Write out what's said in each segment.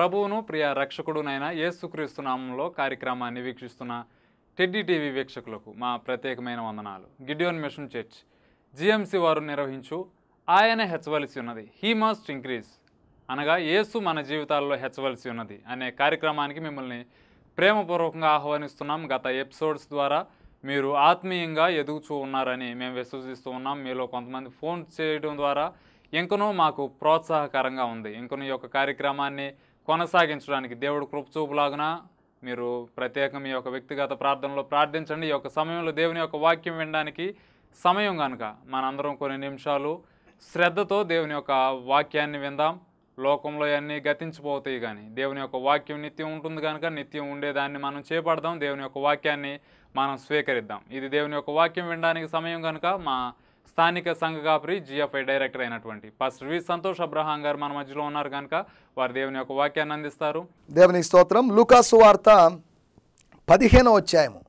ప్రభువును ప్రియ రక్షకుడునైన ఏసుక్రీస్తు నామంలో కార్యక్రమాన్ని వీక్షిస్తున్న టెడ్డీ టీవీ వీక్షకులకు మా ప్రత్యేకమైన వందనాలు గిడియోన్ మిషన్ చర్చ్ జిఎంసి వారు నిర్వహించు ఆయన హెచ్చవలసి ఉన్నది హీ మస్ట్ ఇంక్రీజ్ అనగా ఏసు మన జీవితాల్లో హెచ్చవలసి ఉన్నది అనే కార్యక్రమానికి మిమ్మల్ని ప్రేమపూర్వకంగా ఆహ్వానిస్తున్నాం గత ఎపిసోడ్స్ ద్వారా మీరు ఆత్మీయంగా ఎదుగుచూ ఉన్నారని మేము విశ్వసిస్తూ ఉన్నాం మీలో కొంతమంది ఫోన్ చేయడం ద్వారా ఇంకనూ మాకు ప్రోత్సాహకరంగా ఉంది ఇంకనూ ఈ యొక్క కార్యక్రమాన్ని కొనసాగించడానికి దేవుడు కృపచూపులాగున మీరు ప్రత్యేకం ఈ యొక్క వ్యక్తిగత ప్రార్థనలో ప్రార్థించండి ఈ యొక్క సమయంలో దేవుని యొక్క వాక్యం వినడానికి సమయం కనుక మనందరం కొన్ని నిమిషాలు శ్రద్ధతో దేవుని యొక్క వాక్యాన్ని విందాం లోకంలో అన్నీ గతించిపోతాయి కానీ దేవుని యొక్క వాక్యం నిత్యం ఉంటుంది కనుక నిత్యం ఉండేదాన్ని మనం చేపడదాం దేవుని యొక్క వాక్యాన్ని మనం స్వీకరిద్దాం ఇది దేవుని యొక్క వాక్యం వినడానికి సమయం కనుక మా స్థానిక సంఘకాపురి జిఎఫ్ఐ డైరెక్టర్ అయినటువంటి పాస్టర్ వి సంతోష్ అబ్రహాం గారు మన మధ్యలో ఉన్నారు కనుక వారు దేవుని యొక్క వాక్యాన్ని అందిస్తారు దేవుని స్తోత్రం లుకాసు వార్త పదిహేను అధ్యాయము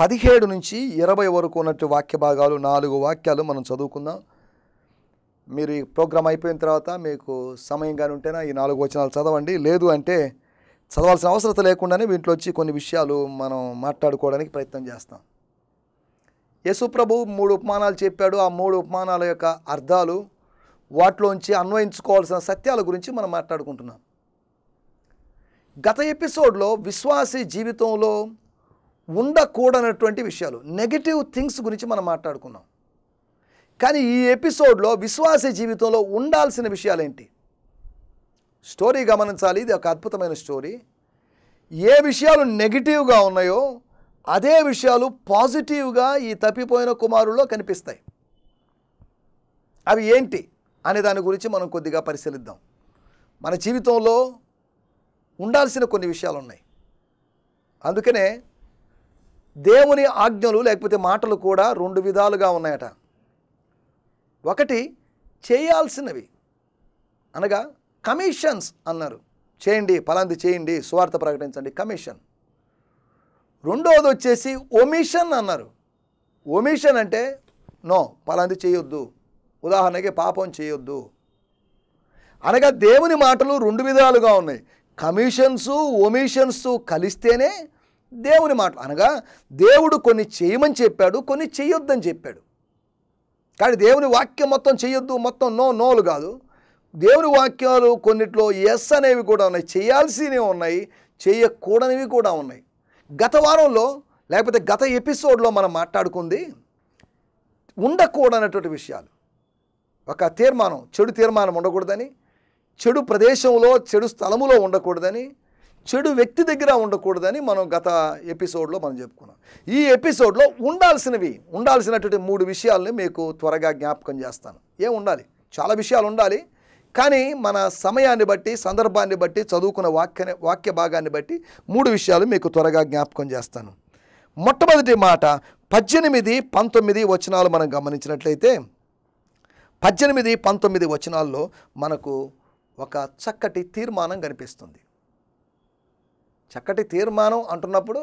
పదిహేడు నుంచి ఇరవై వరకు ఉన్నట్టు వాక్య భాగాలు నాలుగు వాక్యాలు మనం చదువుకుందాం మీరు ఈ ప్రోగ్రాం అయిపోయిన తర్వాత మీకు సమయం కానీ ఉంటేనే ఈ నాలుగు వచనాలు చదవండి లేదు అంటే చదవాల్సిన అవసరం లేకుండానే వీటిలో వచ్చి కొన్ని విషయాలు మనం మాట్లాడుకోవడానికి ప్రయత్నం చేస్తాం యశుప్రభు మూడు ఉపమానాలు చెప్పాడు ఆ మూడు ఉపమానాల యొక్క అర్థాలు వాటిలోంచి అన్వయించుకోవాల్సిన సత్యాల గురించి మనం మాట్లాడుకుంటున్నాం గత ఎపిసోడ్లో విశ్వాసి జీవితంలో ఉండకూడనటువంటి విషయాలు నెగిటివ్ థింగ్స్ గురించి మనం మాట్లాడుకున్నాం కానీ ఈ ఎపిసోడ్లో విశ్వాసి జీవితంలో ఉండాల్సిన విషయాలేంటి స్టోరీ గమనించాలి ఇది ఒక అద్భుతమైన స్టోరీ ఏ విషయాలు నెగిటివ్గా ఉన్నాయో అదే విషయాలు పాజిటివ్గా ఈ తప్పిపోయిన కుమారుల్లో కనిపిస్తాయి అవి ఏంటి అనే దాని గురించి మనం కొద్దిగా పరిశీలిద్దాం మన జీవితంలో ఉండాల్సిన కొన్ని విషయాలు ఉన్నాయి అందుకనే దేవుని ఆజ్ఞలు లేకపోతే మాటలు కూడా రెండు విధాలుగా ఉన్నాయట ఒకటి చేయాల్సినవి అనగా కమిషన్స్ అన్నారు చేయండి పలాంది చేయండి స్వార్థ ప్రకటించండి కమిషన్ రెండవది వచ్చేసి ఒమిషన్ అన్నారు ఒమిషన్ అంటే నో పలాంది చేయొద్దు ఉదాహరణకి పాపం చేయొద్దు అనగా దేవుని మాటలు రెండు విధాలుగా ఉన్నాయి కమిషన్స్ ఒమిషన్స్ కలిస్తేనే దేవుని మాటలు అనగా దేవుడు కొన్ని చేయమని చెప్పాడు కొన్ని చేయొద్దని చెప్పాడు కానీ దేవుని వాక్యం మొత్తం చేయొద్దు మొత్తం నో నోలు కాదు దేవుని వాక్యాలు కొన్నిట్లో ఎస్ అనేవి కూడా ఉన్నాయి చేయాల్సినవి ఉన్నాయి చేయకూడనివి కూడా ఉన్నాయి గత వారంలో లేకపోతే గత ఎపిసోడ్లో మనం మాట్లాడుకుంది ఉండకూడనటువంటి విషయాలు ఒక తీర్మానం చెడు తీర్మానం ఉండకూడదని చెడు ప్రదేశంలో చెడు స్థలములో ఉండకూడదని చెడు వ్యక్తి దగ్గర ఉండకూడదని మనం గత ఎపిసోడ్లో మనం చెప్పుకున్నాం ఈ ఎపిసోడ్లో ఉండాల్సినవి ఉండాల్సినటువంటి మూడు విషయాలని మీకు త్వరగా జ్ఞాపకం చేస్తాను ఏం ఉండాలి చాలా విషయాలు ఉండాలి కానీ మన సమయాన్ని బట్టి సందర్భాన్ని బట్టి చదువుకున్న వాక్య వాక్య భాగాన్ని బట్టి మూడు విషయాలు మీకు త్వరగా జ్ఞాపకం చేస్తాను మొట్టమొదటి మాట పద్దెనిమిది పంతొమ్మిది వచనాలు మనం గమనించినట్లయితే పద్దెనిమిది పంతొమ్మిది వచనాల్లో మనకు ఒక చక్కటి తీర్మానం కనిపిస్తుంది చక్కటి తీర్మానం అంటున్నప్పుడు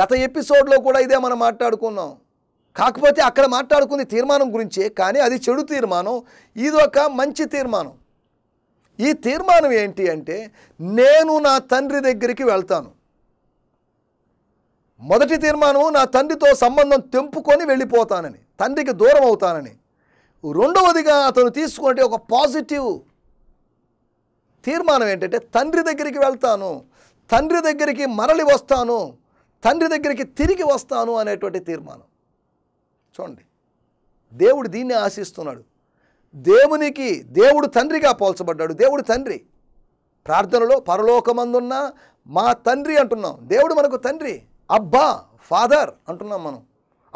గత ఎపిసోడ్లో కూడా ఇదే మనం మాట్లాడుకున్నాం కాకపోతే అక్కడ మాట్లాడుకుంది తీర్మానం గురించే కానీ అది చెడు తీర్మానం ఇది ఒక మంచి తీర్మానం ఈ తీర్మానం ఏంటి అంటే నేను నా తండ్రి దగ్గరికి వెళ్తాను మొదటి తీర్మానం నా తండ్రితో సంబంధం తెంపుకొని వెళ్ళిపోతానని తండ్రికి దూరం అవుతానని రెండవదిగా అతను తీసుకుంటే ఒక పాజిటివ్ తీర్మానం ఏంటంటే తండ్రి దగ్గరికి వెళ్తాను తండ్రి దగ్గరికి మరలి వస్తాను తండ్రి దగ్గరికి తిరిగి వస్తాను అనేటువంటి తీర్మానం చూడండి దేవుడు దీన్ని ఆశిస్తున్నాడు దేవునికి దేవుడు తండ్రిగా పోల్చబడ్డాడు దేవుడు తండ్రి ప్రార్థనలో పరలోకమందున్న మా తండ్రి అంటున్నాం దేవుడు మనకు తండ్రి అబ్బా ఫాదర్ అంటున్నాం మనం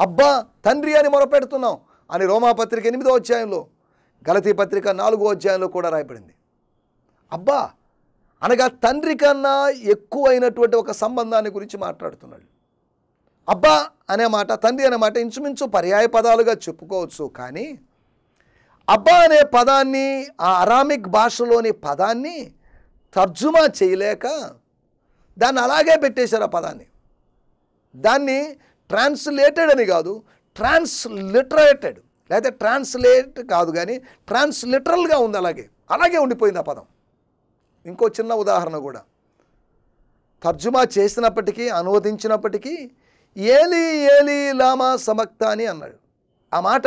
అబ్బా తండ్రి అని మొరపెడుతున్నాం అని రోమాపత్రిక ఎనిమిదో అధ్యాయంలో గలతీ పత్రిక నాలుగో అధ్యాయంలో కూడా రాయబడింది అబ్బా అనగా తండ్రి కన్నా ఎక్కువైనటువంటి ఒక సంబంధాన్ని గురించి మాట్లాడుతున్నాడు అబ్బా అనే మాట తండ్రి అనే మాట ఇంచుమించు పర్యాయ పదాలుగా చెప్పుకోవచ్చు కానీ అబ్బా అనే పదాన్ని ఆ అరామిక్ భాషలోని పదాన్ని తర్జుమా చేయలేక దాన్ని అలాగే పెట్టేశారు ఆ పదాన్ని దాన్ని ట్రాన్స్లేటెడ్ అని కాదు ట్రాన్స్లిటరేటెడ్ లేదా ట్రాన్స్లేట్ కాదు కానీ ట్రాన్స్లిటరల్గా ఉంది అలాగే అలాగే ఉండిపోయింది ఆ పదం ఇంకో చిన్న ఉదాహరణ కూడా తర్జుమా చేసినప్పటికీ అనువదించినప్పటికీ ఏలి ఏలి లామా సమక్త అని అన్నాడు ఆ మాట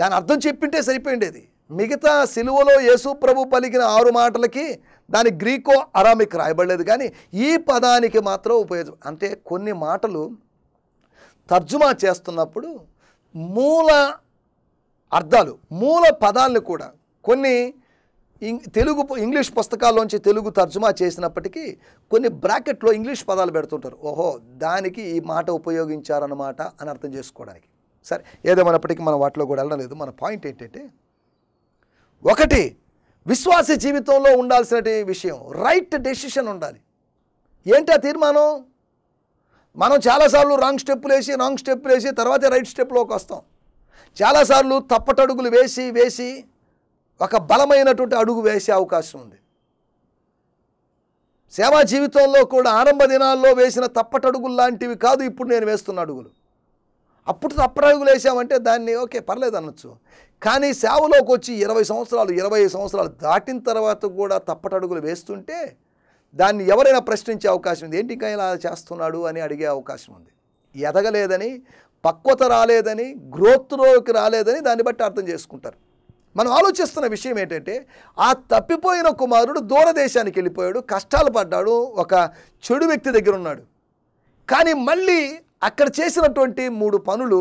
దాని అర్థం చెప్పింటే సరిపోయిండేది మిగతా సిలువలో యేసు ప్రభు పలికిన ఆరు మాటలకి దాని గ్రీకో అరామిక్ రాయబడలేదు కానీ ఈ పదానికి మాత్రం ఉపయోగం అంటే కొన్ని మాటలు తర్జుమా చేస్తున్నప్పుడు మూల అర్థాలు మూల పదాలను కూడా కొన్ని తెలుగు ఇంగ్లీష్ పుస్తకాల్లోంచి తెలుగు తర్జుమా చేసినప్పటికీ కొన్ని బ్రాకెట్లో ఇంగ్లీష్ పదాలు పెడుతుంటారు ఓహో దానికి ఈ మాట ఉపయోగించారన్నమాట అని అర్థం చేసుకోవడానికి సరే ఏదేమైనప్పటికీ మనం వాటిలో కూడా వెళ్ళలేదు మన పాయింట్ ఏంటంటే ఒకటి విశ్వాస జీవితంలో ఉండాల్సిన విషయం రైట్ డెసిషన్ ఉండాలి ఏంటి ఆ తీర్మానం మనం చాలాసార్లు రాంగ్ స్టెప్పులు వేసి రాంగ్ స్టెప్పులు వేసి తర్వాతే రైట్ స్టెప్లోకి వస్తాం చాలాసార్లు తప్పటడుగులు వేసి వేసి ఒక బలమైనటువంటి అడుగు వేసే అవకాశం ఉంది సేవా జీవితంలో కూడా ఆరంభ దినాల్లో వేసిన తప్పటడుగులు లాంటివి కాదు ఇప్పుడు నేను వేస్తున్న అడుగులు అప్పుడు తప్పటడుగులు వేసామంటే దాన్ని ఓకే పర్లేదు అనొచ్చు కానీ సేవలోకి వచ్చి ఇరవై సంవత్సరాలు ఇరవై సంవత్సరాలు దాటిన తర్వాత కూడా తప్పటడుగులు వేస్తుంటే దాన్ని ఎవరైనా ప్రశ్నించే అవకాశం ఉంది ఏంటి ఇంకా ఇలా చేస్తున్నాడు అని అడిగే అవకాశం ఉంది ఎదగలేదని పక్వత రాలేదని గ్రోత్లోకి రాలేదని దాన్ని బట్టి అర్థం చేసుకుంటారు మనం ఆలోచిస్తున్న విషయం ఏంటంటే ఆ తప్పిపోయిన కుమారుడు దూరదేశానికి వెళ్ళిపోయాడు కష్టాలు పడ్డాడు ఒక చెడు వ్యక్తి దగ్గర ఉన్నాడు కానీ మళ్ళీ అక్కడ చేసినటువంటి మూడు పనులు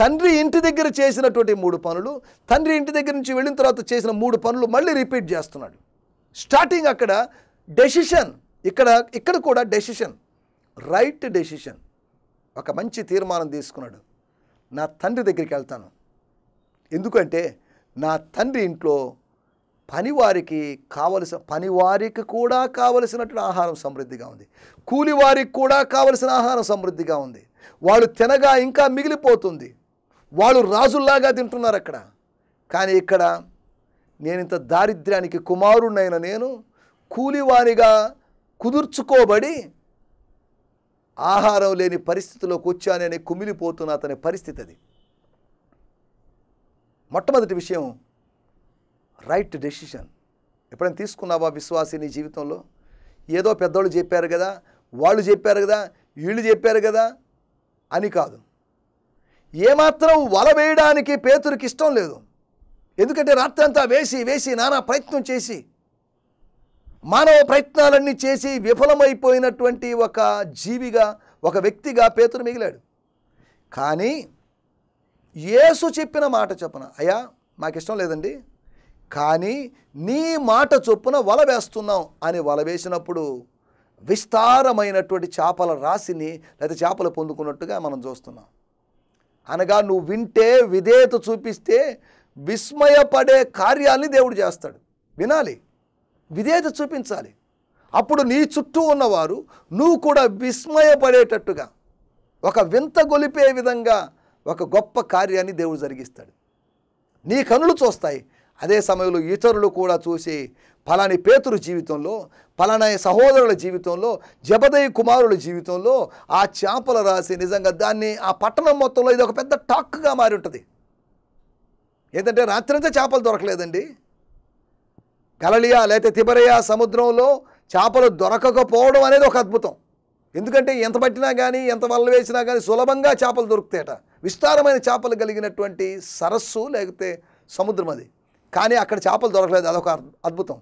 తండ్రి ఇంటి దగ్గర చేసినటువంటి మూడు పనులు తండ్రి ఇంటి దగ్గర నుంచి వెళ్ళిన తర్వాత చేసిన మూడు పనులు మళ్ళీ రిపీట్ చేస్తున్నాడు స్టార్టింగ్ అక్కడ డెసిషన్ ఇక్కడ ఇక్కడ కూడా డెసిషన్ రైట్ డెసిషన్ ఒక మంచి తీర్మానం తీసుకున్నాడు నా తండ్రి దగ్గరికి వెళ్తాను ఎందుకంటే నా తండ్రి ఇంట్లో పనివారికి కావలసిన పనివారికి కూడా కావలసినటువంటి ఆహారం సమృద్ధిగా ఉంది కూలివారికి కూడా కావలసిన ఆహారం సమృద్ధిగా ఉంది వాళ్ళు తినగా ఇంకా మిగిలిపోతుంది వాళ్ళు రాజుల్లాగా తింటున్నారు అక్కడ కానీ ఇక్కడ నేను ఇంత దారిద్ర్యానికి కుమారుణ్ణైన నేను కూలివారిగా కుదుర్చుకోబడి ఆహారం లేని పరిస్థితిలోకి వచ్చానని కుమిలిపోతున్న అతని పరిస్థితి అది మొట్టమొదటి విషయం రైట్ డెసిషన్ ఎప్పుడైనా తీసుకున్నావా విశ్వాసి నీ జీవితంలో ఏదో పెద్దోళ్ళు చెప్పారు కదా వాళ్ళు చెప్పారు కదా వీళ్ళు చెప్పారు కదా అని కాదు ఏమాత్రం వల వేయడానికి పేతురికి ఇష్టం లేదు ఎందుకంటే అంతా వేసి వేసి నానా ప్రయత్నం చేసి మానవ ప్రయత్నాలన్నీ చేసి విఫలమైపోయినటువంటి ఒక జీవిగా ఒక వ్యక్తిగా పేతురు మిగిలాడు కానీ యేసు చెప్పిన మాట చొప్పున అయ్యా మాకు ఇష్టం లేదండి కానీ నీ మాట చొప్పున వల వేస్తున్నాం అని వల వేసినప్పుడు విస్తారమైనటువంటి చేపల రాశిని లేదా చేపలు పొందుకున్నట్టుగా మనం చూస్తున్నాం అనగా నువ్వు వింటే విధేయత చూపిస్తే విస్మయపడే కార్యాల్ని దేవుడు చేస్తాడు వినాలి విధేయత చూపించాలి అప్పుడు నీ చుట్టూ ఉన్నవారు నువ్వు కూడా విస్మయపడేటట్టుగా ఒక వింత గొలిపే విధంగా ఒక గొప్ప కార్యాన్ని దేవుడు జరిగిస్తాడు నీ కనులు చూస్తాయి అదే సమయంలో ఇతరులు కూడా చూసి ఫలాని పేతురు జీవితంలో ఫలానా సహోదరుల జీవితంలో జబదయ్య కుమారుల జీవితంలో ఆ చేపలు రాసి నిజంగా దాన్ని ఆ పట్టణం మొత్తంలో ఇది ఒక పెద్ద టాక్గా మారి ఉంటుంది ఏంటంటే రాత్రంతా చేపలు దొరకలేదండి గలలియా లేకపోతే తిబరయా సముద్రంలో చేపలు దొరకకపోవడం అనేది ఒక అద్భుతం ఎందుకంటే ఎంత పట్టినా కానీ ఎంత వల్ల వేసినా కానీ సులభంగా చేపలు దొరుకుతాయట విస్తారమైన చేపలు కలిగినటువంటి సరస్సు లేకపోతే సముద్రం అది కానీ అక్కడ చేపలు దొరకలేదు అదొక అద్భుతం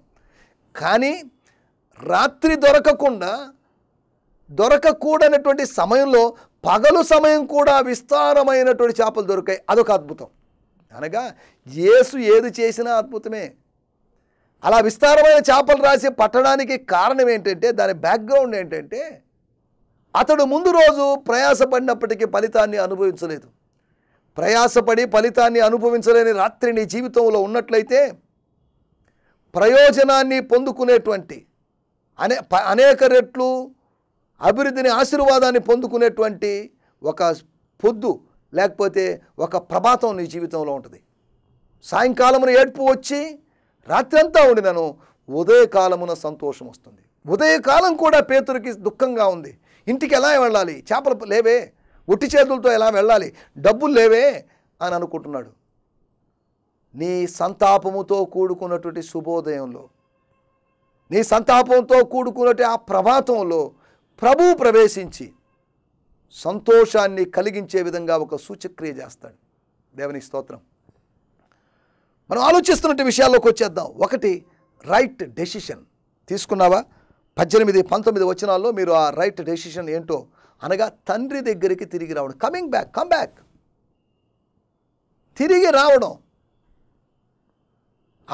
కానీ రాత్రి దొరకకుండా దొరకకూడనటువంటి సమయంలో పగలు సమయం కూడా విస్తారమైనటువంటి చేపలు దొరికాయి అదొక అద్భుతం అనగా యేసు ఏది చేసినా అద్భుతమే అలా విస్తారమైన చేపలు రాసి పట్టడానికి కారణం ఏంటంటే దాని బ్యాక్గ్రౌండ్ ఏంటంటే అతడు ముందు రోజు ప్రయాసపడినప్పటికీ ఫలితాన్ని అనుభవించలేదు ప్రయాసపడి ఫలితాన్ని అనుభవించలేని రాత్రి నీ జీవితంలో ఉన్నట్లయితే ప్రయోజనాన్ని పొందుకునేటువంటి అనే అనేక రెట్లు అభివృద్ధిని ఆశీర్వాదాన్ని పొందుకునేటువంటి ఒక పొద్దు లేకపోతే ఒక ప్రభాతం నీ జీవితంలో ఉంటుంది సాయంకాలమున ఏడ్పు వచ్చి రాత్రంతా ఉండి నన్ను ఉదయకాలమున సంతోషం వస్తుంది ఉదయకాలం కూడా పేతురికి దుఃఖంగా ఉంది ఇంటికి ఎలా వెళ్ళాలి చేపలు లేవే ఒట్టి చేతులతో ఎలా వెళ్ళాలి డబ్బులు లేవే అని అనుకుంటున్నాడు నీ సంతాపముతో కూడుకున్నటువంటి శుభోదయంలో నీ సంతాపంతో కూడుకున్నటువంటి ఆ ప్రభాతంలో ప్రభు ప్రవేశించి సంతోషాన్ని కలిగించే విధంగా ఒక సూచక్రియ చేస్తాడు దేవని స్తోత్రం మనం ఆలోచిస్తున్నట్టు విషయాల్లోకి వచ్చేద్దాం ఒకటి రైట్ డెసిషన్ తీసుకున్నావా పద్దెనిమిది పంతొమ్మిది వచనాల్లో మీరు ఆ రైట్ డెసిషన్ ఏంటో అనగా తండ్రి దగ్గరికి తిరిగి రావడం కమింగ్ బ్యాక్ కమ్ బ్యాక్ తిరిగి రావడం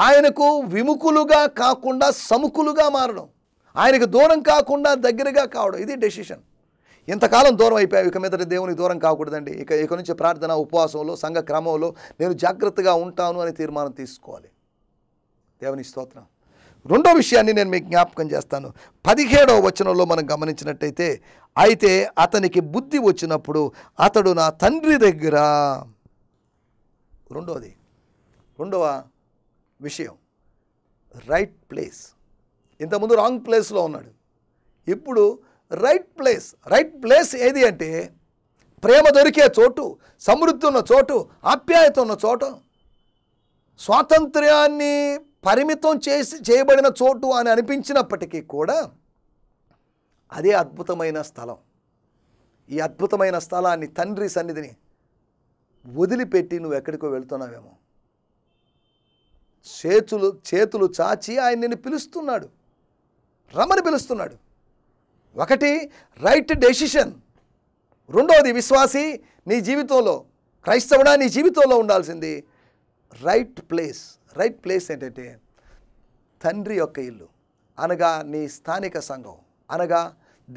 ఆయనకు విముఖులుగా కాకుండా సముఖులుగా మారడం ఆయనకు దూరం కాకుండా దగ్గరగా కావడం ఇది డెసిషన్ ఇంతకాలం దూరం అయిపోయావు ఇక మీద దేవునికి దూరం కాకూడదండి ఇక ఇక నుంచి ప్రార్థన ఉపవాసంలో సంఘ క్రమంలో నేను జాగ్రత్తగా ఉంటాను అని తీర్మానం తీసుకోవాలి దేవుని స్తోత్రం రెండో విషయాన్ని నేను మీకు జ్ఞాపకం చేస్తాను పదిహేడవ వచనంలో మనం గమనించినట్టయితే అయితే అతనికి బుద్ధి వచ్చినప్పుడు అతడు నా తండ్రి దగ్గర రెండవది రెండవ విషయం రైట్ ప్లేస్ ఇంతకుముందు రాంగ్ ప్లేస్లో ఉన్నాడు ఇప్పుడు రైట్ ప్లేస్ రైట్ ప్లేస్ ఏది అంటే ప్రేమ దొరికే చోటు సమృద్ధి ఉన్న చోటు ఆప్యాయత ఉన్న చోటు స్వాతంత్ర్యాన్ని పరిమితం చేసి చేయబడిన చోటు అని అనిపించినప్పటికీ కూడా అదే అద్భుతమైన స్థలం ఈ అద్భుతమైన స్థలాన్ని తండ్రి సన్నిధిని వదిలిపెట్టి నువ్వు ఎక్కడికో వెళ్తున్నావేమో చేతులు చేతులు చాచి ఆయన నిన్ను పిలుస్తున్నాడు రమని పిలుస్తున్నాడు ఒకటి రైట్ డెసిషన్ రెండవది విశ్వాసి నీ జీవితంలో క్రైస్తవుడా నీ జీవితంలో ఉండాల్సింది రైట్ ప్లేస్ రైట్ ప్లేస్ ఏంటంటే తండ్రి యొక్క ఇల్లు అనగా నీ స్థానిక సంఘం అనగా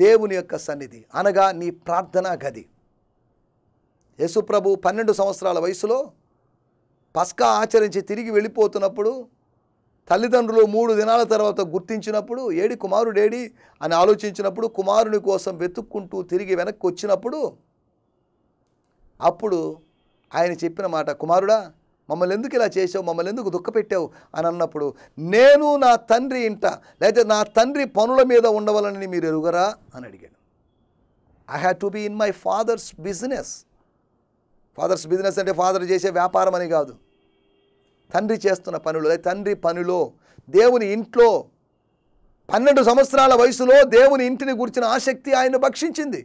దేవుని యొక్క సన్నిధి అనగా నీ ప్రార్థనా గది యశుప్రభు పన్నెండు సంవత్సరాల వయసులో పస్కా ఆచరించి తిరిగి వెళ్ళిపోతున్నప్పుడు తల్లిదండ్రులు మూడు దినాల తర్వాత గుర్తించినప్పుడు ఏడి కుమారుడేడి అని ఆలోచించినప్పుడు కుమారుని కోసం వెతుక్కుంటూ తిరిగి వెనక్కి వచ్చినప్పుడు అప్పుడు ఆయన చెప్పిన మాట కుమారుడా మమ్మల్ని ఎందుకు ఇలా చేసావు మమ్మల్ని ఎందుకు దుఃఖపెట్టావు అని అన్నప్పుడు నేను నా తండ్రి ఇంట లేకపోతే నా తండ్రి పనుల మీద ఉండవలని మీరు ఎరుగరా అని అడిగాడు I have to be in my father's business father's business అంటే ఫాదర్ చేసే వ్యాపారం అని కాదు తండ్రి చేస్తున్న పనులు లేదా తండ్రి పనిలో దేవుని ఇంట్లో పన్నెండు సంవత్సరాల వయసులో దేవుని ఇంటిని గుర్చిన ఆసక్తి ఆయన భక్షించింది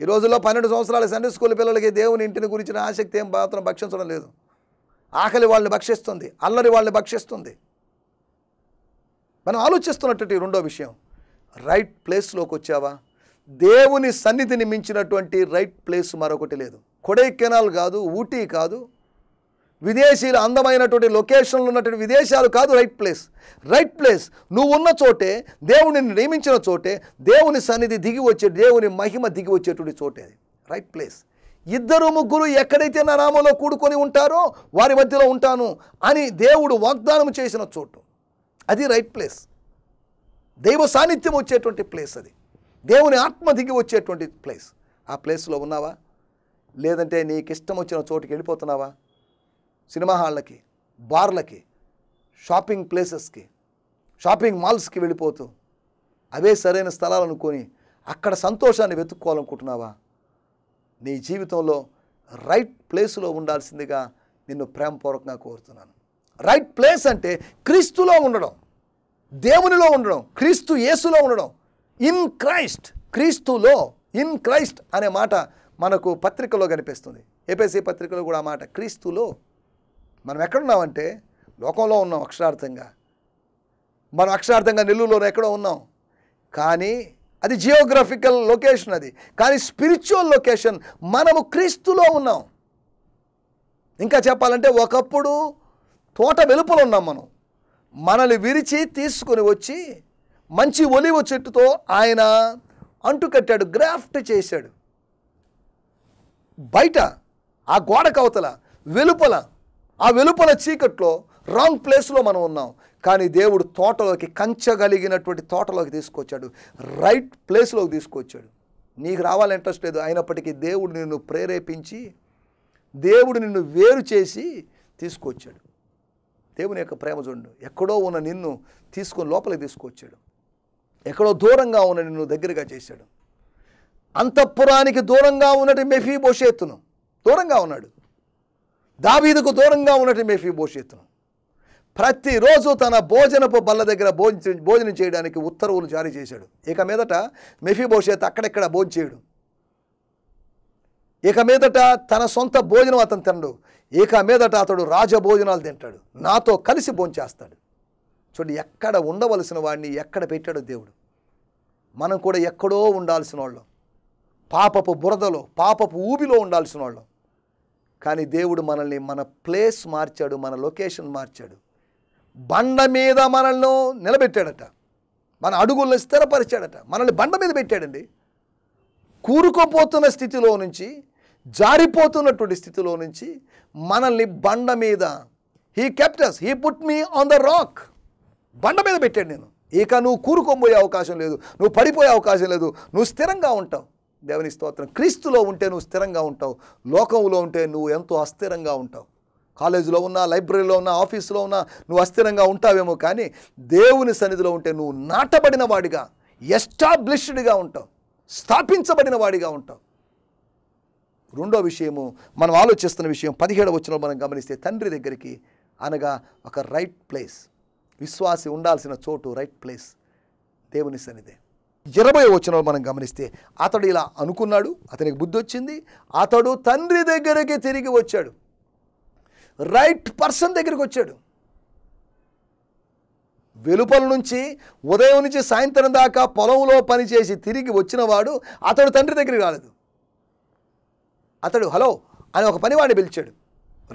ఈ రోజుల్లో పన్నెండు సంవత్సరాల సండే స్కూల్ పిల్లలకి దేవుని ఇంటిని గురించిన ఆసక్తి ఏం మాత్రం భక్షించడం లేదు ఆకలి వాళ్ళని భక్షిస్తుంది అల్లరి వాళ్ళని భక్షిస్తుంది మనం ఆలోచిస్తున్నటువంటి రెండో విషయం రైట్ ప్లేస్లోకి వచ్చావా దేవుని సన్నిధిని మించినటువంటి రైట్ ప్లేస్ మరొకటి లేదు కొడైకెనాల్ కాదు ఊటీ కాదు విదేశీలు అందమైనటువంటి లొకేషన్లు ఉన్నటువంటి విదేశాలు కాదు రైట్ ప్లేస్ రైట్ ప్లేస్ నువ్వు ఉన్న చోటే దేవుని నియమించిన చోటే దేవుని సన్నిధి దిగి వచ్చే దేవుని మహిమ దిగి వచ్చేటువంటి చోటే రైట్ ప్లేస్ ఇద్దరు ముగ్గురు ఎక్కడైతే నా నామంలో కూడుకొని ఉంటారో వారి మధ్యలో ఉంటాను అని దేవుడు వాగ్దానం చేసిన చోటు అది రైట్ ప్లేస్ దైవ సాన్నిధ్యం వచ్చేటువంటి ప్లేస్ అది దేవుని ఆత్మ దిగి వచ్చేటువంటి ప్లేస్ ఆ ప్లేస్లో ఉన్నావా లేదంటే నీకు ఇష్టం వచ్చిన చోటుకి వెళ్ళిపోతున్నావా సినిమా హాళ్ళకి బార్లకి షాపింగ్ ప్లేసెస్కి షాపింగ్ మాల్స్కి వెళ్ళిపోతూ అవే సరైన స్థలాలు అనుకొని అక్కడ సంతోషాన్ని వెతుక్కోవాలనుకుంటున్నావా నీ జీవితంలో రైట్ ప్లేస్లో ఉండాల్సిందిగా నిన్ను ప్రేమపూర్వకంగా కోరుతున్నాను రైట్ ప్లేస్ అంటే క్రీస్తులో ఉండడం దేవునిలో ఉండడం క్రీస్తు యేసులో ఉండడం ఇన్ క్రైస్ట్ క్రీస్తులో ఇన్ క్రైస్ట్ అనే మాట మనకు పత్రికలో కనిపిస్తుంది ఏపీసీ పత్రికలో కూడా ఆ మాట క్రీస్తులో మనం ఎక్కడున్నామంటే లోకంలో ఉన్నాం అక్షరార్థంగా మనం అక్షరార్థంగా నెల్లూరులో ఎక్కడో ఉన్నాం కానీ అది జియోగ్రఫికల్ లొకేషన్ అది కానీ స్పిరిచువల్ లొకేషన్ మనము క్రీస్తులో ఉన్నాం ఇంకా చెప్పాలంటే ఒకప్పుడు తోట వెలుపల ఉన్నాం మనం మనల్ని విరిచి తీసుకుని వచ్చి మంచి ఒలివ చెట్టుతో ఆయన అంటుకట్టాడు గ్రాఫ్ట్ చేశాడు బయట ఆ గోడ కవతల వెలుపల ఆ వెలుపల చీకట్లో రాంగ్ ప్లేస్లో మనం ఉన్నాం కానీ దేవుడు తోటలోకి కంచగలిగినటువంటి తోటలోకి తీసుకొచ్చాడు రైట్ ప్లేస్లోకి తీసుకొచ్చాడు నీకు రావాలని ఇంట్రెస్ట్ లేదు అయినప్పటికీ దేవుడు నిన్ను ప్రేరేపించి దేవుడు నిన్ను వేరు చేసి తీసుకొచ్చాడు దేవుని యొక్క ప్రేమ చూడు ఎక్కడో ఉన్న నిన్ను తీసుకొని లోపలికి తీసుకొచ్చాడు ఎక్కడో దూరంగా ఉన్న నిన్ను దగ్గరగా చేశాడు అంతఃపురానికి దూరంగా ఉన్నటి మెఫీ భవిష్యత్తును దూరంగా ఉన్నాడు దావీదుకు దూరంగా ఉన్నట్టు మేఫీ భోషిత్తును ప్రతిరోజు తన భోజనపు బల్ల దగ్గర భోజన భోజనం చేయడానికి ఉత్తర్వులు జారీ చేశాడు ఇక మీదట మెఫీ భోషేత్ అక్కడెక్కడ భోజనం చేయడు ఇక మీదట తన సొంత భోజనం అతను తినడు ఇక మీదట అతడు రాజభోజనాలు తింటాడు నాతో కలిసి భోంచేస్తాడు చూడండి ఎక్కడ ఉండవలసిన వాడిని ఎక్కడ పెట్టాడు దేవుడు మనం కూడా ఎక్కడో ఉండాల్సిన వాళ్ళం పాపపు బురదలో పాపపు ఊబిలో ఉండాల్సిన వాళ్ళం కానీ దేవుడు మనల్ని మన ప్లేస్ మార్చాడు మన లొకేషన్ మార్చాడు బండ మీద మనల్ని నిలబెట్టాడట మన అడుగుల్ని స్థిరపరిచాడట మనల్ని బండ మీద పెట్టాడండి కూరుకోపోతున్న స్థితిలో నుంచి జారిపోతున్నటువంటి స్థితిలో నుంచి మనల్ని బండ మీద he kept us he put me on the rock బండ మీద పెట్టాడు నేను ఇక నువ్వు కూరుకోబోయే అవకాశం లేదు నువ్వు పడిపోయే అవకాశం లేదు నువ్వు స్థిరంగా ఉంటావు దేవుని స్తోత్రం క్రీస్తులో ఉంటే నువ్వు స్థిరంగా ఉంటావు లోకంలో ఉంటే నువ్వు ఎంతో అస్థిరంగా ఉంటావు కాలేజీలో ఉన్నా లైబ్రరీలో ఉన్నా ఆఫీసులో ఉన్నా నువ్వు అస్థిరంగా ఉంటావేమో కానీ దేవుని సన్నిధిలో ఉంటే నువ్వు నాటబడిన వాడిగా ఎస్టాబ్లిష్డ్గా ఉంటావు స్థాపించబడిన వాడిగా ఉంటావు రెండో విషయము మనం ఆలోచిస్తున్న విషయం పదిహేడు వచ్చిన మనం గమనిస్తే తండ్రి దగ్గరికి అనగా ఒక రైట్ ప్లేస్ విశ్వాసి ఉండాల్సిన చోటు రైట్ ప్లేస్ దేవుని సన్నిధే ఇరవై వచనంలో మనం గమనిస్తే అతడు ఇలా అనుకున్నాడు అతనికి బుద్ధి వచ్చింది అతడు తండ్రి దగ్గరికి తిరిగి వచ్చాడు రైట్ పర్సన్ దగ్గరికి వచ్చాడు వెలుపల నుంచి ఉదయం నుంచి సాయంత్రం దాకా పొలంలో పనిచేసి తిరిగి వచ్చినవాడు అతడు తండ్రి దగ్గరికి రాలేదు అతడు హలో అని ఒక పనివాడిని పిలిచాడు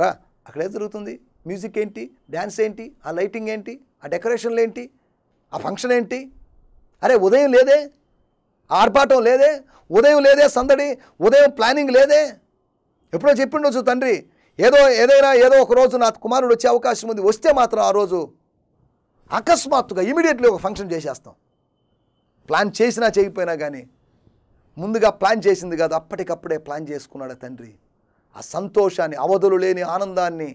రా అక్కడ ఏం జరుగుతుంది మ్యూజిక్ ఏంటి డ్యాన్స్ ఏంటి ఆ లైటింగ్ ఏంటి ఆ డెకరేషన్లు ఏంటి ఆ ఫంక్షన్ ఏంటి అరే ఉదయం లేదే ఆర్పాటం లేదే ఉదయం లేదే సందడి ఉదయం ప్లానింగ్ లేదే ఎప్పుడో చెప్పిండొచ్చు తండ్రి ఏదో ఏదైనా ఏదో ఒక రోజు నా కుమారుడు వచ్చే అవకాశం ఉంది వస్తే మాత్రం ఆ రోజు అకస్మాత్తుగా ఇమీడియట్లీ ఒక ఫంక్షన్ చేసేస్తాం ప్లాన్ చేసినా చేయకపోయినా కానీ ముందుగా ప్లాన్ చేసింది కాదు అప్పటికప్పుడే ప్లాన్ చేసుకున్నాడు తండ్రి ఆ సంతోషాన్ని అవధులు లేని ఆనందాన్ని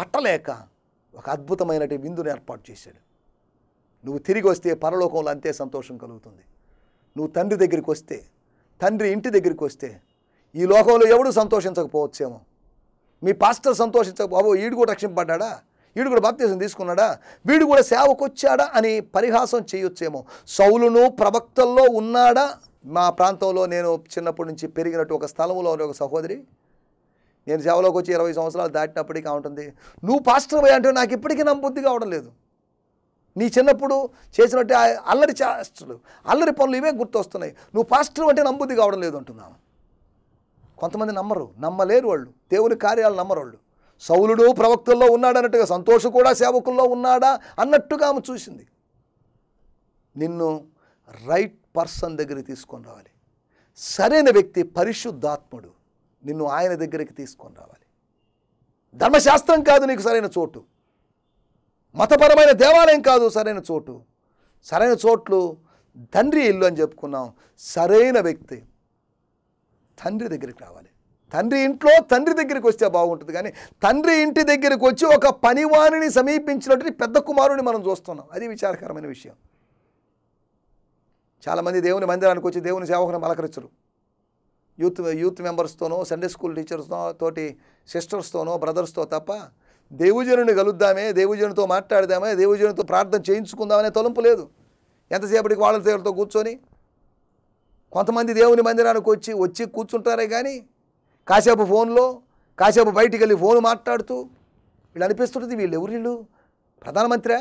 పట్టలేక ఒక అద్భుతమైన విందును ఏర్పాటు చేశాడు నువ్వు తిరిగి వస్తే పరలోకంలో అంతే సంతోషం కలుగుతుంది నువ్వు తండ్రి దగ్గరికి వస్తే తండ్రి ఇంటి దగ్గరికి వస్తే ఈ లోకంలో ఎవడు సంతోషించకపోవచ్చేమో మీ పాస్టర్ సంతోషించక బాబు ఈడు కూడా రక్షింపడ్డా వీడు కూడా బాప్తీసం తీసుకున్నాడా వీడు కూడా సేవకొచ్చాడా అని పరిహాసం చేయొచ్చేమో సౌలును ప్రవక్తల్లో ఉన్నాడా మా ప్రాంతంలో నేను చిన్నప్పటి నుంచి పెరిగినట్టు ఒక స్థలంలో ఒక సహోదరి నేను సేవలోకి వచ్చి ఇరవై సంవత్సరాలు దాటినప్పటికీ ఉంటుంది నువ్వు పాస్టర్ అంటే నాకు ఇప్పటికీ నమ్మబుద్ధి కావడం లేదు నీ చిన్నప్పుడు చేసినట్టు అల్లరి చేస్తుడు అల్లరి పనులు ఇవే గుర్తొస్తున్నాయి నువ్వు పాస్టర్ అంటే నమ్ముద్ది కావడం లేదు అంటున్నాను కొంతమంది నమ్మరు నమ్మలేరు వాళ్ళు దేవుని కార్యాలు నమ్మరు వాళ్ళు సౌలుడు ప్రవక్తుల్లో ఉన్నాడన్నట్టుగా సంతోషం కూడా సేవకుల్లో ఉన్నాడా అన్నట్టుగా ఆమె చూసింది నిన్ను రైట్ పర్సన్ దగ్గరికి తీసుకొని రావాలి సరైన వ్యక్తి పరిశుద్ధాత్ముడు నిన్ను ఆయన దగ్గరికి తీసుకొని రావాలి ధర్మశాస్త్రం కాదు నీకు సరైన చోటు మతపరమైన దేవాలయం కాదు సరైన చోటు సరైన చోట్లు తండ్రి ఇల్లు అని చెప్పుకున్నాం సరైన వ్యక్తి తండ్రి దగ్గరికి రావాలి తండ్రి ఇంట్లో తండ్రి దగ్గరికి వస్తే బాగుంటుంది కానీ తండ్రి ఇంటి దగ్గరికి వచ్చి ఒక పనివాణిని సమీపించినటువంటి పెద్ద కుమారుని మనం చూస్తున్నాం అది విచారకరమైన విషయం చాలామంది దేవుని మందిరానికి వచ్చి దేవుని సేవకుని మలకరించరు యూత్ యూత్ మెంబర్స్తోనో సండే స్కూల్ టీచర్స్తో తోటి సిస్టర్స్తోనో బ్రదర్స్తో తప్ప దేవుజనుని కలుద్దామే దేవుజనుతో మాట్లాడదామే దేవుజనుతో ప్రార్థన చేయించుకుందామనే తలంపు లేదు ఎంతసేపటికి వాళ్ళ దేవులతో కూర్చొని కొంతమంది దేవుని మందిరానికి వచ్చి వచ్చి కూర్చుంటారే కానీ కాసేపు ఫోన్లో కాసేపు బయటికి వెళ్ళి ఫోన్ మాట్లాడుతూ వీళ్ళు అనిపిస్తుంటుంది వీళ్ళు ఎవరు వీళ్ళు ప్రధానమంత్రి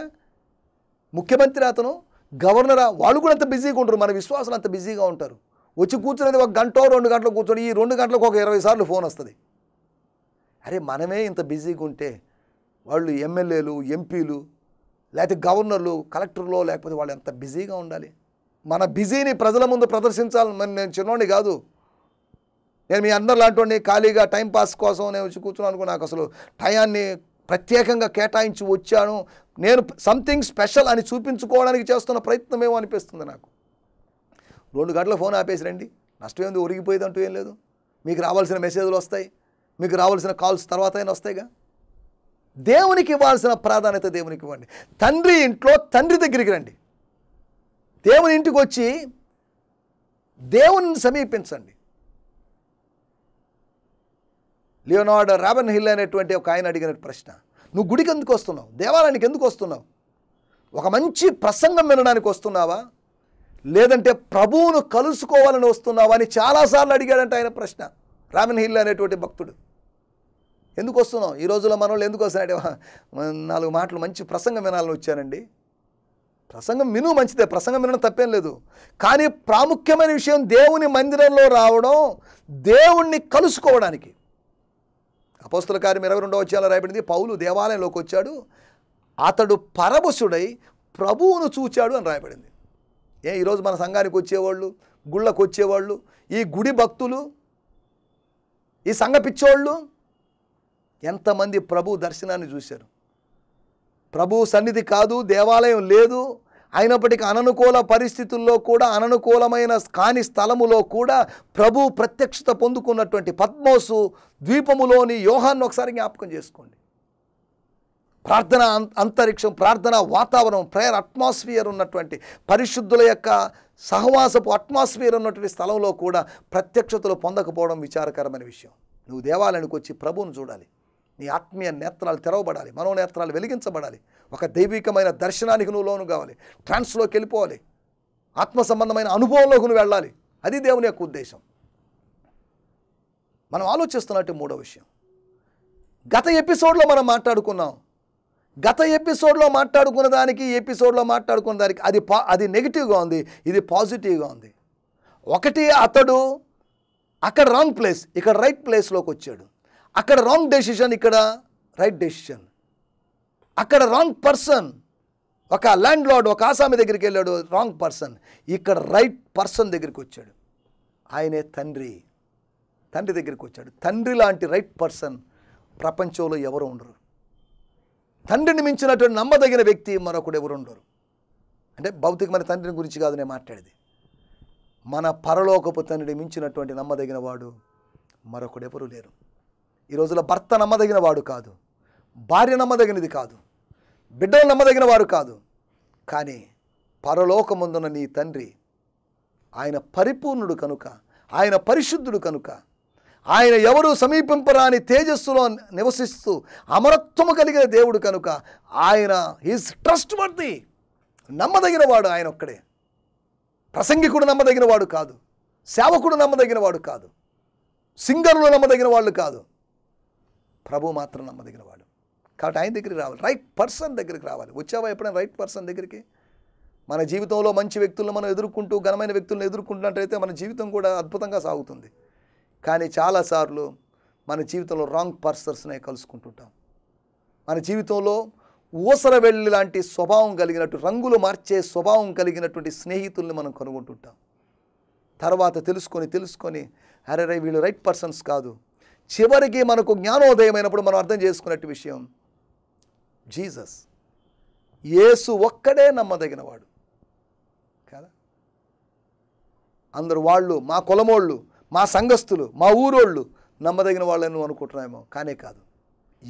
ముఖ్యమంత్రి అతను గవర్నరా వాళ్ళు కూడా అంత బిజీగా ఉంటారు మన విశ్వాసం అంత బిజీగా ఉంటారు వచ్చి కూర్చునేది ఒక గంట రెండు గంటలు కూర్చొని ఈ రెండు గంటలకు ఒక ఇరవై సార్లు ఫోన్ వస్తుంది అరే మనమే ఇంత బిజీగా ఉంటే వాళ్ళు ఎమ్మెల్యేలు ఎంపీలు లేకపోతే గవర్నర్లు కలెక్టర్లో లేకపోతే వాళ్ళు ఎంత బిజీగా ఉండాలి మన బిజీని ప్రజల ముందు ప్రదర్శించాలి నేను చిన్నోడిని కాదు నేను మీ అందరు లాంటి ఖాళీగా టైంపాస్ కోసం నేను వచ్చి కూర్చున్నాను నాకు అసలు టయాన్ని ప్రత్యేకంగా కేటాయించి వచ్చాను నేను సంథింగ్ స్పెషల్ అని చూపించుకోవడానికి చేస్తున్న ప్రయత్నం ఏమో అనిపిస్తుంది నాకు రెండు గంటల ఫోన్ ఆపేసి రండి నష్టం ఏంది ఒరిగిపోయేది అంటూ ఏం లేదు మీకు రావాల్సిన మెసేజ్లు వస్తాయి మీకు రావాల్సిన కాల్స్ అయినా వస్తాయిగా దేవునికి ఇవ్వాల్సిన ప్రాధాన్యత దేవునికి ఇవ్వండి తండ్రి ఇంట్లో తండ్రి దగ్గరికి రండి దేవుని ఇంటికి వచ్చి దేవుని సమీపించండి లియోనార్డ్ రాబన్ హిల్ అనేటువంటి ఒక ఆయన అడిగిన ప్రశ్న నువ్వు గుడికి ఎందుకు వస్తున్నావు దేవాలయానికి ఎందుకు వస్తున్నావు ఒక మంచి ప్రసంగం వినడానికి వస్తున్నావా లేదంటే ప్రభువును కలుసుకోవాలని వస్తున్నావా అని చాలాసార్లు అడిగాడంటే ఆయన ప్రశ్న రామన్ హిల్ అనేటువంటి భక్తుడు ఎందుకు వస్తున్నాం ఈ రోజుల్లో మన వాళ్ళు ఎందుకు వస్తున్నాడు నాలుగు మాటలు మంచి ప్రసంగం వినాలని వచ్చానండి ప్రసంగం విను మంచిదే ప్రసంగం వినడం తప్పేం లేదు కానీ ప్రాముఖ్యమైన విషయం దేవుని మందిరంలో రావడం దేవుణ్ణి కలుసుకోవడానికి అపోస్తుల కార్యం ఇరవై రెండవ వచ్చేలా రాయబడింది పౌలు దేవాలయంలోకి వచ్చాడు అతడు పరబసుడై ప్రభువును చూచాడు అని రాయబడింది ఏ ఈరోజు మన సంఘానికి వచ్చేవాళ్ళు గుళ్ళకు వచ్చేవాళ్ళు ఈ గుడి భక్తులు ఈ సంఘ పిచ్చోళ్ళు ఎంతమంది ప్రభు దర్శనాన్ని చూశారు ప్రభు సన్నిధి కాదు దేవాలయం లేదు అయినప్పటికీ అననుకూల పరిస్థితుల్లో కూడా అననుకూలమైన కాని స్థలములో కూడా ప్రభు ప్రత్యక్షత పొందుకున్నటువంటి పద్మోసు ద్వీపములోని యోహాన్ని ఒకసారి జ్ఞాపకం చేసుకోండి ప్రార్థన అంతరిక్షం ప్రార్థన వాతావరణం ప్రేయర్ అట్మాస్ఫియర్ ఉన్నటువంటి పరిశుద్ధుల యొక్క సహవాసపు అట్మాస్ఫియర్ ఉన్నటువంటి స్థలంలో కూడా ప్రత్యక్షతలు పొందకపోవడం విచారకరమైన విషయం నువ్వు దేవాలయానికి వచ్చి ప్రభువును చూడాలి నీ ఆత్మీయ నేత్రాలు తెరవబడాలి మనోనేత్రాలు వెలిగించబడాలి ఒక దైవికమైన దర్శనానికి నువ్వు లోను కావాలి ట్రాన్స్లోకి వెళ్ళిపోవాలి ఆత్మ సంబంధమైన అనుభవంలోకి నువ్వు వెళ్ళాలి అది దేవుని యొక్క ఉద్దేశం మనం ఆలోచిస్తున్నట్టు మూడో విషయం గత ఎపిసోడ్లో మనం మాట్లాడుకున్నాం గత ఎపిసోడ్లో మాట్లాడుకున్న దానికి ఎపిసోడ్లో మాట్లాడుకున్న దానికి అది పా అది నెగిటివ్గా ఉంది ఇది పాజిటివ్గా ఉంది ఒకటి అతడు అక్కడ రాంగ్ ప్లేస్ ఇక్కడ రైట్ ప్లేస్లోకి వచ్చాడు అక్కడ రాంగ్ డెసిషన్ ఇక్కడ రైట్ డెసిషన్ అక్కడ రాంగ్ పర్సన్ ఒక ల్యాండ్ లార్డ్ ఒక ఆసామి దగ్గరికి వెళ్ళాడు రాంగ్ పర్సన్ ఇక్కడ రైట్ పర్సన్ దగ్గరికి వచ్చాడు ఆయనే తండ్రి తండ్రి దగ్గరికి వచ్చాడు తండ్రి లాంటి రైట్ పర్సన్ ప్రపంచంలో ఎవరు ఉండరు తండ్రిని మించినటువంటి నమ్మదగిన వ్యక్తి మరొకడు ఎవరు ఉండరు అంటే భౌతికమైన తండ్రిని గురించి కాదు నేను మాట్లాడేది మన పరలోకపు తండ్రిని మించినటువంటి నమ్మదగిన వాడు మరొకడెవరూ లేరు ఈ రోజులో భర్త నమ్మదగిన వాడు కాదు భార్య నమ్మదగినది కాదు బిడ్డలు నమ్మదగిన వారు కాదు కానీ పరలోకముందున నీ తండ్రి ఆయన పరిపూర్ణుడు కనుక ఆయన పరిశుద్ధుడు కనుక ఆయన ఎవరు సమీపింపరాని తేజస్సులో నివసిస్తూ అమరత్వము కలిగిన దేవుడు కనుక ఆయన హీస్ ట్రస్ట్ వర్ది నమ్మదగిన వాడు ఆయన ఒక్కడే ప్రసంగికుడు నమ్మదగిన వాడు కాదు సేవకుడు నమ్మదగిన వాడు కాదు సింగర్లు నమ్మదగిన వాళ్ళు కాదు ప్రభు మాత్రం నమ్మదగిన వాడు కాబట్టి ఆయన దగ్గరికి రావాలి రైట్ పర్సన్ దగ్గరికి రావాలి వచ్చావా ఎప్పుడైనా రైట్ పర్సన్ దగ్గరికి మన జీవితంలో మంచి వ్యక్తులను మనం ఎదుర్కొంటూ ఘనమైన వ్యక్తులను ఎదుర్కొంటున్నట్టయితే మన జీవితం కూడా అద్భుతంగా సాగుతుంది కానీ చాలాసార్లు మన జీవితంలో రాంగ్ పర్సన్స్నే కలుసుకుంటుంటాం మన జీవితంలో ఊసర వెళ్ళి లాంటి స్వభావం కలిగినట్టు రంగులు మార్చే స్వభావం కలిగినటువంటి స్నేహితుల్ని మనం కనుగొంటుంటాం తర్వాత తెలుసుకొని తెలుసుకొని అరే వీళ్ళు రైట్ పర్సన్స్ కాదు చివరికి మనకు జ్ఞానోదయమైనప్పుడు మనం అర్థం చేసుకున్నట్టు విషయం జీసస్ యేసు ఒక్కడే నమ్మదగినవాడు కదా అందరు వాళ్ళు మా కులమోళ్ళు మా సంఘస్థులు మా ఊరోళ్ళు నమ్మదగిన వాళ్ళని అనుకుంటున్నామో కానే కాదు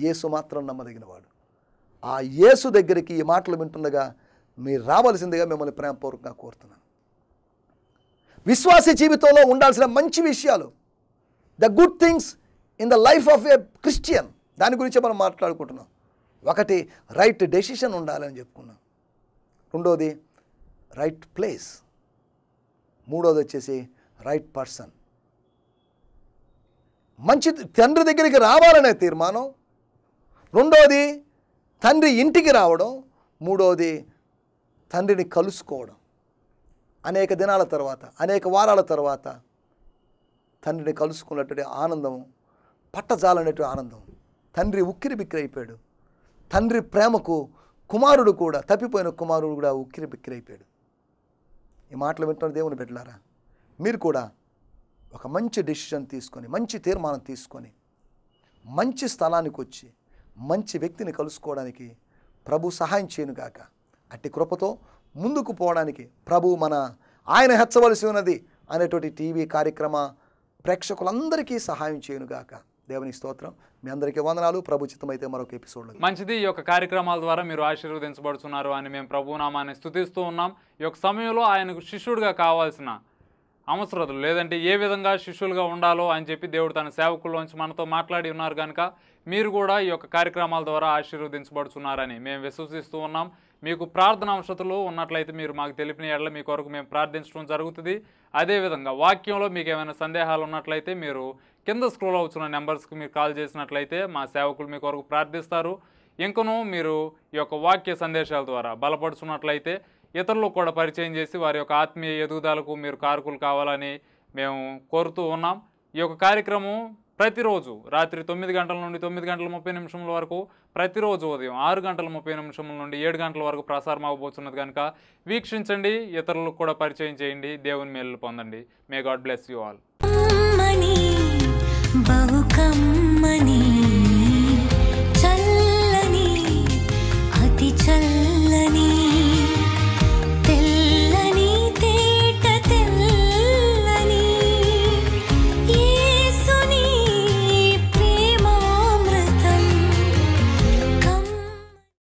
యేసు మాత్రం నమ్మదగినవాడు ఆ యేసు దగ్గరికి ఈ మాటలు వింటుండగా మీరు రావాల్సిందిగా మిమ్మల్ని ప్రేమపూర్వకంగా కోరుతున్నాను విశ్వాస జీవితంలో ఉండాల్సిన మంచి విషయాలు the good things in the life of a Christian దాని గురించి మనం మాట్లాడుకుంటున్నాం ఒకటి రైట్ డెసిషన్ ఉండాలని చెప్పుకున్నాం రెండోది రైట్ ప్లేస్ మూడోది వచ్చేసి రైట్ పర్సన్ మంచి తండ్రి దగ్గరికి రావాలనే తీర్మానం రెండోది తండ్రి ఇంటికి రావడం మూడోది తండ్రిని కలుసుకోవడం అనేక దినాల తర్వాత అనేక వారాల తర్వాత తండ్రిని కలుసుకున్నటువంటి ఆనందం పట్టజాలనేటువంటి ఆనందం తండ్రి ఉక్కిరి బిక్కిరైపోయాడు తండ్రి ప్రేమకు కుమారుడు కూడా తప్పిపోయిన కుమారుడు కూడా ఉక్కిరి బిక్కిరైపోయాడు ఈ మాటలు వింటున్న దేవుని బిడ్డలారా మీరు కూడా ఒక మంచి డెసిషన్ తీసుకొని మంచి తీర్మానం తీసుకొని మంచి స్థలానికి వచ్చి మంచి వ్యక్తిని కలుసుకోవడానికి ప్రభు సహాయం చేయను గాక అట్టి కృపతో ముందుకు పోవడానికి ప్రభు మన ఆయన హెచ్చవలసి ఉన్నది అనేటువంటి టీవీ కార్యక్రమ ప్రేక్షకులందరికీ సహాయం చేయనుగాక దేవుని స్తోత్రం మీ అందరికీ వందనాలు ప్రభు అయితే మరొక ఎపిసోడ్ మంచిది ఈ యొక్క కార్యక్రమాల ద్వారా మీరు ఆశీర్వదించబడుతున్నారు అని మేము ప్రభునామాన్ని స్థుతిస్తూ ఉన్నాం ఈ యొక్క సమయంలో ఆయనకు శిష్యుడిగా కావాల్సిన అవసరతలు లేదంటే ఏ విధంగా శిష్యులుగా ఉండాలో అని చెప్పి దేవుడు తన సేవకుల్లోంచి మనతో మాట్లాడి ఉన్నారు కనుక మీరు కూడా ఈ యొక్క కార్యక్రమాల ద్వారా ఆశీర్వదించబడుచున్నారని మేము విశ్వసిస్తూ ఉన్నాం మీకు ప్రార్థన అవసరతలు ఉన్నట్లయితే మీరు మాకు తెలిపిన ఏళ్ళ మీ కొరకు మేము ప్రార్థించడం జరుగుతుంది అదేవిధంగా వాక్యంలో మీకు ఏమైనా సందేహాలు ఉన్నట్లయితే మీరు కింద స్క్రోల్ అవుతున్న నెంబర్స్కి మీరు కాల్ చేసినట్లయితే మా సేవకులు మీ కొరకు ప్రార్థిస్తారు ఇంకనూ మీరు ఈ యొక్క వాక్య సందేశాల ద్వారా బలపడుచున్నట్లయితే ఇతరులకు కూడా పరిచయం చేసి వారి యొక్క ఆత్మీయ ఎదుగుదలకు మీరు కారకులు కావాలని మేము కోరుతూ ఉన్నాం ఈ యొక్క కార్యక్రమం ప్రతిరోజు రాత్రి తొమ్మిది గంటల నుండి తొమ్మిది గంటల ముప్పై నిమిషముల వరకు ప్రతిరోజు ఉదయం ఆరు గంటల ముప్పై నిమిషముల నుండి ఏడు గంటల వరకు ప్రసారం అవ్వబోతున్నది కనుక వీక్షించండి ఇతరులకు కూడా పరిచయం చేయండి దేవుని మేలు పొందండి may God bless you all కమ్మని